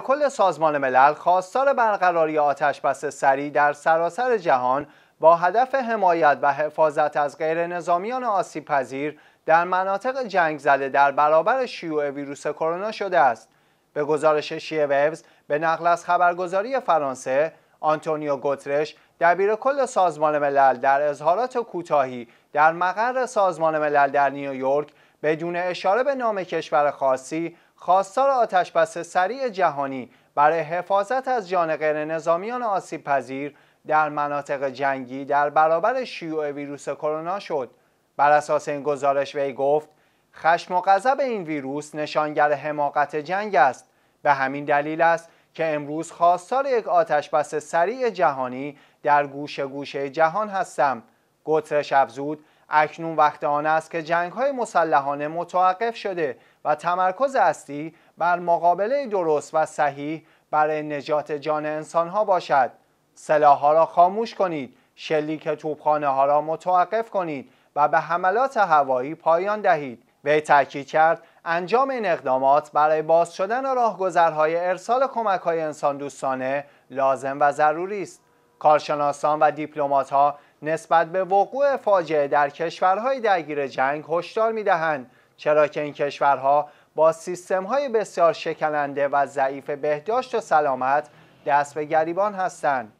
کل سازمان ملل خواستار برقراری آتش بس سریع در سراسر جهان با هدف حمایت و حفاظت از غیر نظامیان آسیب پذیر در مناطق جنگ زده در برابر شیوع ویروس کرونا شده است. به گزارش شی ویوز به نقل از خبرگزاری فرانسه، آنتونیو گوترش دبیرکل سازمان ملل در اظهارات کوتاهی در مقر سازمان ملل در نیویورک بدون اشاره به نام کشور خاصی خواستار بس سریع جهانی برای حفاظت از جان غیر نظامیان آسیب پذیر در مناطق جنگی در برابر شیوع ویروس کرونا شد بر اساس این گزارش وی گفت خشم و غضب این ویروس نشانگر حماقت جنگ است به همین دلیل است که امروز خواستار یک آتش بس سریع جهانی در گوشه گوشه جهان هستم گترش افزود اکنون وقت آن است که جنگ های مسلحانه متوقف شده و تمرکز اصلی بر مقابله درست و صحیح برای نجات جان انسان ها باشد سلاح ها را خاموش کنید شلیک توپخانه ها را متوقف کنید و به حملات هوایی پایان دهید وی تاکید کرد انجام این اقدامات برای باز شدن راهگذرهای ارسال کمک های انسان دوستانه لازم و ضروری است کارشناسان و ها نسبت به وقوع فاجعه در کشورهای درگیر جنگ هشدار میدهند چرا که این کشورها با سیستم‌های بسیار شکننده و ضعیف بهداشت و سلامت دست به گریبان هستند